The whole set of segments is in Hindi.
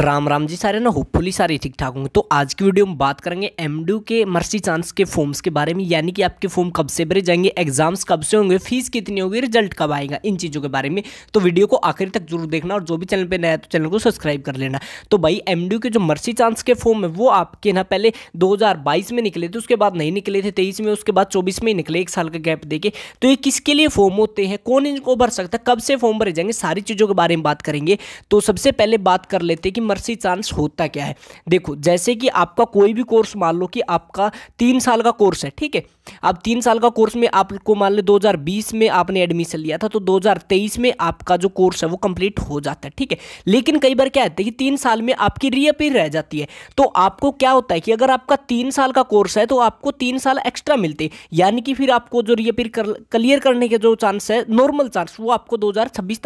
राम राम जी सारे ना होपफुली सारे ठीक ठाक होंगे तो आज की वीडियो में बात करेंगे एम के मर्सी चांस के फॉर्म्स के बारे में यानी कि आपके फॉर्म कब से भरे जाएंगे एग्जाम्स कब से होंगे फीस कितनी होगी रिजल्ट कब आएगा इन चीज़ों के बारे में तो वीडियो को आखिर तक जरूर देखना और जो भी चैनल पर नया तो चैनल को सब्सक्राइब कर लेना तो भाई एम के जो मर्सी चांस के फॉर्म है वो आपके ना पहले दो में निकले थे उसके बाद नहीं निकले थे तेईस में उसके बाद चौबीस में ही निकले एक साल का गैप देके तो ये किसके लिए फॉर्म होते हैं कौन इनको भर सकता है कब से फॉर्म भरे जाएंगे सारी चीज़ों के बारे में बात करेंगे तो सबसे पहले बात कर लेते हैं कि मर्सी चांस होता क्या है देखो जैसे कि आपका कोई भी कोर्स मान लो कि आपका तीन साल का कोर्स है ठीक है अब तीन साल का कोर्स में आपको मान लो 2020 में आपने एडमिशन लिया था तो 2023 में आपका जो कोर्स है वो कंप्लीट हो जाता है ठीक है लेकिन कई बार क्या होता है कि तीन साल में आपकी रीअपेयर रह जाती है तो आपको क्या होता है कि अगर आपका तीन साल का कोर्स है तो आपको तीन साल एक्स्ट्रा मिलते यानी कि फिर आपको जो रीअपेयर क्लियर करने के जो चांस है नॉर्मल चांस वो आपको दो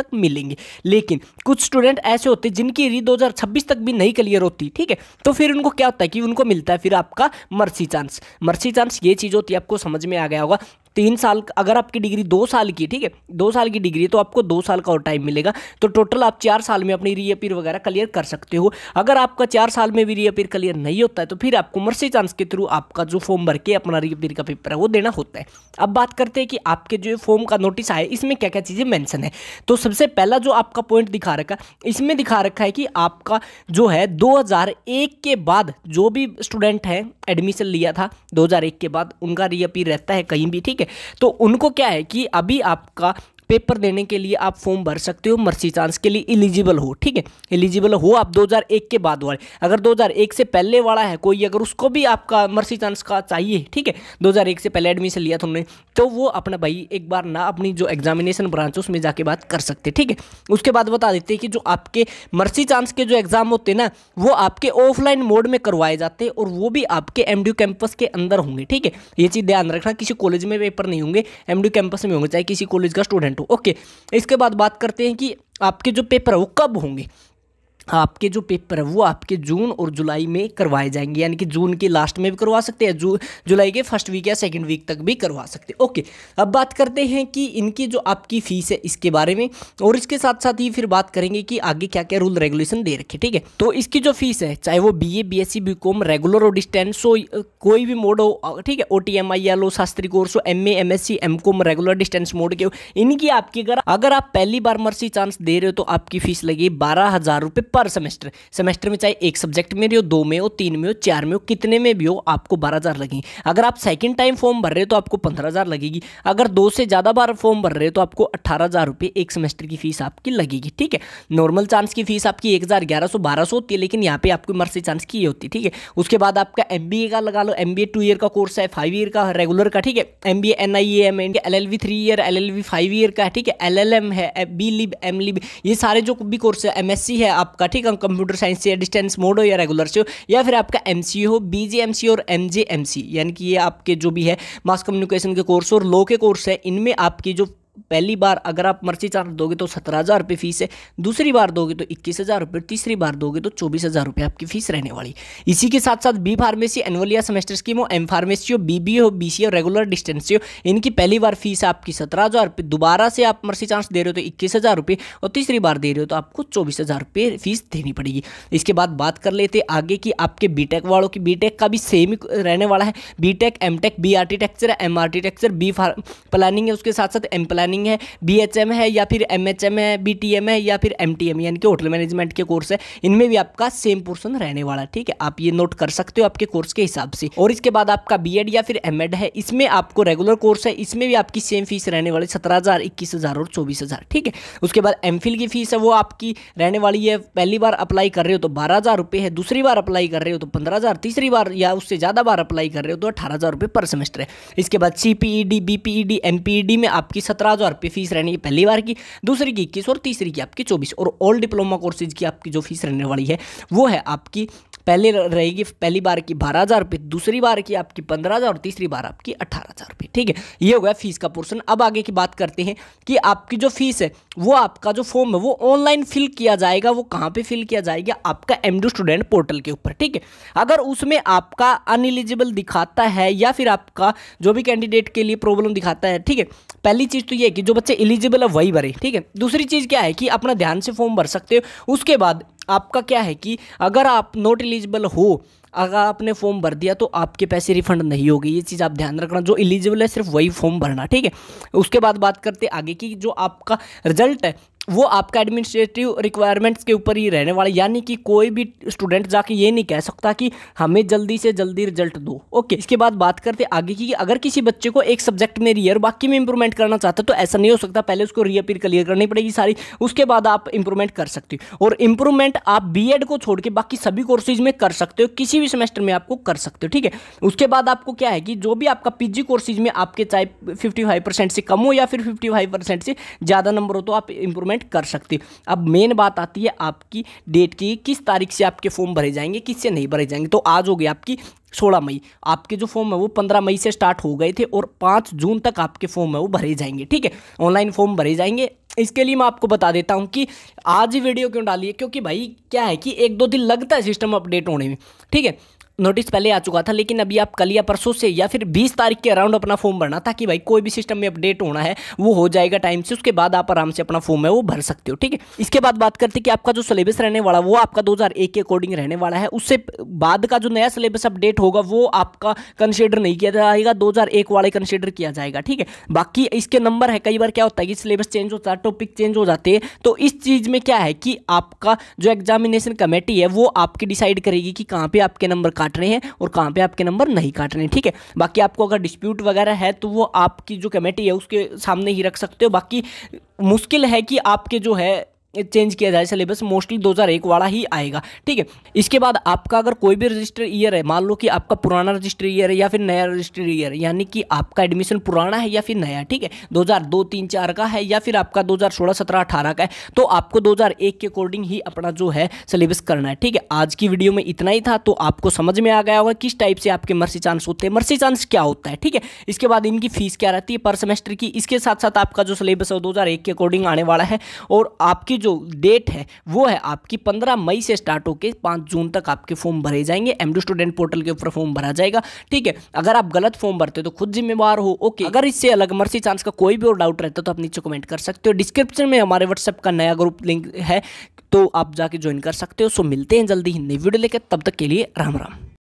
तक मिलेंगे लेकिन कुछ स्टूडेंट ऐसे होते जिनकी री दो छब्बीस तक भी नहीं क्लियर होती ठीक है तो फिर उनको क्या होता है कि उनको मिलता है फिर आपका मर्सी चांस मर्सी चांस ये चीज़ होती है आपको समझ में आ गया होगा तीन साल अगर आपकी डिग्री दो साल की ठीक है दो साल की डिग्री है तो आपको दो साल का और टाइम मिलेगा तो टोटल आप चार साल में अपनी रीअपीयर वगैरह क्लियर कर सकते हो अगर आपका चार साल में भी रीअपीयर क्लियर नहीं होता है तो फिर आपको मर्सी चांस के थ्रू आपका जो फॉर्म भर के अपना रीअपीयर का पेपर है वो देना होता है अब बात करते हैं कि आपके जो फॉर्म का नोटिस आया इसमें क्या क्या चीज़ें मैंसन है तो सबसे पहला जो आपका पॉइंट दिखा रखा है इसमें दिखा रखा है कि आपका जो है एक के बाद जो भी स्टूडेंट है एडमिशन लिया था एक के बाद उनका रीअपीयर रहता है कहीं भी ठीक है ठीक है तो उनको क्या है कि अभी आपका पेपर देने के लिए आप फॉर्म भर सकते हो मर्सी चांस के लिए इलिजिबल हो ठीक है एलिजिबल हो आप 2001 के बाद वाले अगर 2001 से पहले वाला है कोई अगर उसको भी आपका मर्सी चांस का चाहिए ठीक है 2001 से पहले एडमिशन लिया तुमने तो वो अपना भाई एक बार ना अपनी जो एग्जामिनेशन ब्रांच उसमें जाके बात कर सकते ठीक है उसके बाद बता देते हैं कि जो आपके मर्सी चांस के जो एग्ज़ाम होते ना वो आपके ऑफलाइन मोड में करवाए जाते और वो भी आपके एम कैंपस के अंदर होंगे ठीक है ये चीज़ ध्यान रखना किसी कॉलेज में पेपर नहीं होंगे एम कैंपस में होंगे चाहे किसी कॉलेज का स्टूडेंट टू ओके इसके बाद बात करते हैं कि आपके जो पेपर है वो कब होंगे आपके जो पेपर है वो आपके जून और जुलाई में करवाए जाएंगे यानी कि जून के लास्ट में भी करवा सकते हैं जू जुलाई के फर्स्ट वीक या सेकंड वीक तक भी करवा सकते हैं ओके अब बात करते हैं कि इनकी जो आपकी फ़ीस है इसके बारे में और इसके साथ साथ ही फिर बात करेंगे कि आगे क्या क्या रूल रेगुलेशन दे रखे ठीक है तो इसकी जो फीस है चाहे वो B A B S C B com regular और डिस्टेंस हो कोई भी मोड हो ठीक है O T M I L Shastri course हो M A M S C regular distance mode के हो इनकी आपकी अगर अगर आप पहली बार मर्सी चांस दे रहे हो तो आपकी फीस लगी बारह हज़ार रुपये पर सेमेस्टर सेमेस्टर में चाहे एक सब्जेक्ट में हो दो में हो तीन में हो चार में हो कितने में भी हो आपको बारह हज़ार लगेंगे अगर आप सेकेंड टाइम फॉर्म भर रहे हो तो आपको पंद्रह हज़ार लगेगी अगर दो से ज़्यादा बार फॉर्म भर रहे हो तो आपको अट्ठारह हज़ार रुपये एक सेमेस्टर की फीस आपकी लगेगी ठीक है नॉर्मल चांस की फीस आपकी एक हज़ार ग्यारह सौ बारह सौ होती है लेकिन यहाँ पर आपको मर्सी चांस की होती है ठीक है उसके बाद आपका एम का लगा लो एम टू ईयर का कोर्स है फाइव ईयर का रेगुलर का ठीक है M B N I M and L L B three year L L B five year का ठीक है एल एल एम है बी लिब एम लिब ये सारे जो भी कोर्स है एम है आपका आपका ठीक है कंप्यूटर साइंस या डिस्टेंस मोड हो या रेगुलर से हो या फिर आपका एम हो बी और एम यानी कि ये आपके जो भी है मास कम्युनिकेशन के कोर्स और लो के कोर्स है इनमें आपकी जो पहली बार अगर आप मर्ची चार्ज दोगे तो सत्रह हज़ार रुपये फ़ीस है दूसरी बार दोगे तो इक्कीस हज़ार रुपये तीसरी बार दोगे तो चौबीस हज़ार रुपये आपकी फ़ीस रहने वाली इसी के साथ साथ बी फार्मेसी या सेमेस्टर स्कीम हो एम फार्मेसी हो बी बी हो बी सी हो रेगुलर डिस्टेंस हो इनकी पहली बार फीस आपकी सत्रह हज़ार रुपये दोबारा से आप मर्सी चांस दे रहे हो तो इक्कीस हज़ार रुपये और तीसरी बार दे रहे हो तो आपको चौबीस हज़ार रुपये फीस देनी पड़ेगी इसके बाद बात कर लेते आगे की आपके बी टेक वालों की बी टेक का भी सेम ही रहने वाला है B tech M tech B architecture M architecture B pharm planning है उसके साथ साथ एम प्लानिंग प्लानिंग है बी है या फिर एम है बी है या फिर एम यानी कि होटल मैनेजमेंट के कोर्स है इनमें भी आपका सेम पोर्सन रहने वाला ठीक है आप ये नोट कर सकते हो आपके कोर्स के हिसाब से और इसके बाद आपका बी या फिर एम है इसमें आपको रेगुलर कोर्स है इसमें भी आपकी सेम फीस रहने वाली सत्रह हज़ार इक्कीस हज़ार और चौबीस हज़ार ठीक है उसके बाद एम की फीस है वो आपकी रहने वाली है पहली बार अप्लाई कर रहे हो तो बारह हज़ार रुपये है दूसरी बार अप्लाई कर रहे हो तो पंद्रह हज़ार तीसरी बार या उससे ज़्यादा बार अप्लाई कर रहे हो तो अठारह हज़ार पर सेमेस्टर है इसके बाद C P E D B P E D M P E D में आपकी सत्रह आज और पे फीस रहने की पहली बार की दूसरी की इक्कीस और तीसरी की आपकी चौबीस और ऑल डिप्लोमा कोर्सेज की आपकी जो फीस रहने वाली है वो है आपकी पहले रहेगी पहली बार की बारह हज़ार रुपये दूसरी बार की आपकी पंद्रह हज़ार और तीसरी बार आपकी अट्ठारह हज़ार रुपये ठीक है ये हो गया फीस का पोर्शन अब आगे की बात करते हैं कि आपकी जो फीस है वो आपका जो फॉर्म है वो ऑनलाइन फिल किया जाएगा वो कहाँ पे फिल किया जाएगा आपका एम स्टूडेंट पोर्टल के ऊपर ठीक है अगर उसमें आपका अनएलिजिबल दिखाता है या फिर आपका जो भी कैंडिडेट के लिए प्रॉब्लम दिखाता है ठीक है पहली चीज़ तो ये है कि जो बच्चे एलिजिबल है वही भरे ठीक है दूसरी चीज़ क्या है कि अपना ध्यान से फॉर्म भर सकते हो उसके बाद आपका क्या है कि अगर आप नॉट एलिजिबल हो अगर आपने फॉर्म भर दिया तो आपके पैसे रिफंड नहीं होगी ये चीज़ आप ध्यान रखना जो एलिजिबल है सिर्फ वही फॉर्म भरना ठीक है उसके बाद बात करते आगे की जो आपका रिजल्ट है वो आपका एडमिनिस्ट्रेटिव रिक्वायरमेंट्स के ऊपर ही रहने वाला यानी कि कोई भी स्टूडेंट जाके ये नहीं कह सकता कि हमें जल्दी से जल्दी रिजल्ट दो ओके इसके बाद बात करते आगे की कि अगर किसी बच्चे को एक सब्जेक्ट में रियर बाकी में इंप्रूवमेंट करना चाहता तो ऐसा नहीं हो सकता पहले उसको रीअपील क्लियर करनी पड़ेगी सारी उसके बाद आप इंप्रूवमेंट कर सकते हो और इंप्रूवमेंट आप बी को छोड़ के बाकी सभी कोर्सेज में कर सकते हो किसी भी सेमेस्टर में आपको कर सकते हो ठीक है उसके बाद आपको क्या है कि जो भी आपका पीजी कोर्सेज में आपके चाहे फिफ्टी से कम हो या फिर फिफ्टी से ज़्यादा नंबर हो तो आप इंप्रूवमेंट पेमेंट कर सकते हो अब मेन बात आती है आपकी डेट की किस तारीख से आपके फॉर्म भरे जाएंगे किससे नहीं भरे जाएंगे तो आज हो गया आपकी सोलह मई आपके जो फॉर्म है वो पंद्रह मई से स्टार्ट हो गए थे और पाँच जून तक आपके फॉर्म है वो भरे जाएंगे ठीक है ऑनलाइन फॉर्म भरे जाएंगे इसके लिए मैं आपको बता देता हूँ कि आज ही वीडियो क्यों डाली है क्योंकि भाई क्या है कि एक दो दिन लगता है सिस्टम अपडेट होने में ठीक है नोटिस पहले आ चुका था लेकिन अभी आप कल या परसों से या फिर बीस तारीख के अराउंड अपना फॉर्म भरना ताकि भाई कोई भी सिस्टम में अपडेट होना है वो हो जाएगा टाइम से उसके बाद आप आराम से अपना फॉर्म है वो भर सकते हो ठीक है इसके बाद बात करते कि आपका जो सिलेबस रहने वाला वो आपका दो के अकॉर्डिंग रहने वाला है उससे बाद का जो नया सिलेबस अपडेट होगा वो आपका कंसिडर नहीं किया जाएगा दो वाले कंसिडर किया जाएगा ठीक है बाकी इसके नंबर है कई बार क्या होता है कि सिलेबस चेंज होता है टॉपिक चेंज हो जाते हैं तो इस चीज़ में क्या है कि आपका जो एग्जामिनेशन कमेटी है वो आपकी डिसाइड करेगी कि कहाँ पे आपके नंबर काट रहे हैं और कहाँ पर आपके नंबर नहीं काट रहे हैं ठीक है बाकी आपको अगर डिस्प्यूट वगैरह है तो वो आपकी जो कमेटी है उसके सामने ही रख सकते हो बाकी मुश्किल है कि आपके जो है चेंज किया जाए सिलेबस मोस्टली 2001 वाला ही आएगा ठीक है इसके बाद आपका अगर कोई भी रजिस्टर ईयर है मान लो कि आपका पुराना रजिस्टर ईयर है या फिर नया रजिस्टर ईयर यानी कि आपका एडमिशन पुराना है या फिर नया ठीक है 2002 तीन चार का है या फिर आपका 2016 17 18 का है तो आपको 2001 के अकॉर्डिंग ही अपना जो है सिलेबस करना है ठीक है आज की वीडियो में इतना ही था तो आपको समझ में आ गया होगा किस टाइप से आपके मर्सी चांस होते हैं मर्सी चांस क्या होता है ठीक है इसके बाद इनकी फीस क्या रहती है पर सेमेस्टर की इसके साथ साथ आपका जो सिलेबस है दो के अकॉर्डिंग आने वाला है और आपकी जो डेट है वो है आपकी पंद्रह मई से स्टार्ट होकर पाँच जून तक आपके फॉर्म भरे जाएंगे एम स्टूडेंट पोर्टल के ऊपर फॉर्म भरा जाएगा ठीक है अगर आप गलत फॉर्म भरते हो तो खुद जिम्मेवार हो ओके अगर इससे अलग मर्सी चांस का कोई भी और डाउट रहता है तो आप नीचे कमेंट कर सकते हो डिस्क्रिप्शन में हमारे व्हाट्सएप का नया ग्रुप लिंक है तो आप जाके ज्वाइन कर सकते हो सो मिलते हैं जल्दी ही नई वीडियो लेकर तब तक के लिए राम राम